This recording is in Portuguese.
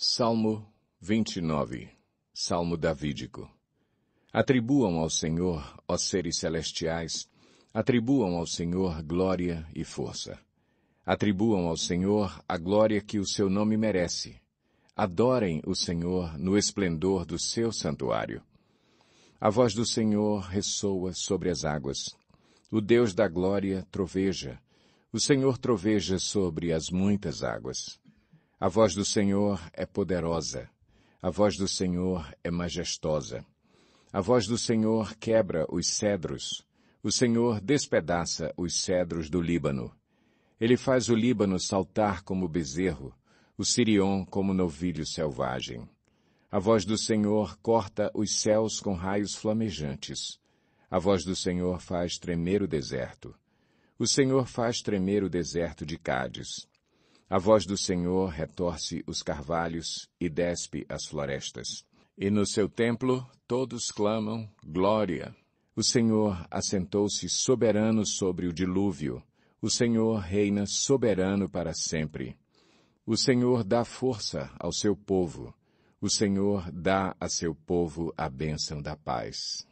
Salmo 29 Salmo Davídico Atribuam ao Senhor, ó seres celestiais, atribuam ao Senhor glória e força. Atribuam ao Senhor a glória que o seu nome merece. Adorem o Senhor no esplendor do seu santuário. A voz do Senhor ressoa sobre as águas. O Deus da glória troveja. O Senhor troveja sobre as muitas águas. A voz do Senhor é poderosa. A voz do Senhor é majestosa. A voz do Senhor quebra os cedros. O Senhor despedaça os cedros do Líbano. Ele faz o Líbano saltar como bezerro, o Sirion como novilho selvagem. A voz do Senhor corta os céus com raios flamejantes. A voz do Senhor faz tremer o deserto. O Senhor faz tremer o deserto de Cádiz. A voz do Senhor retorce os carvalhos e despe as florestas. E no seu templo todos clamam glória. O Senhor assentou-se soberano sobre o dilúvio. O Senhor reina soberano para sempre. O Senhor dá força ao seu povo. O Senhor dá a seu povo a bênção da paz.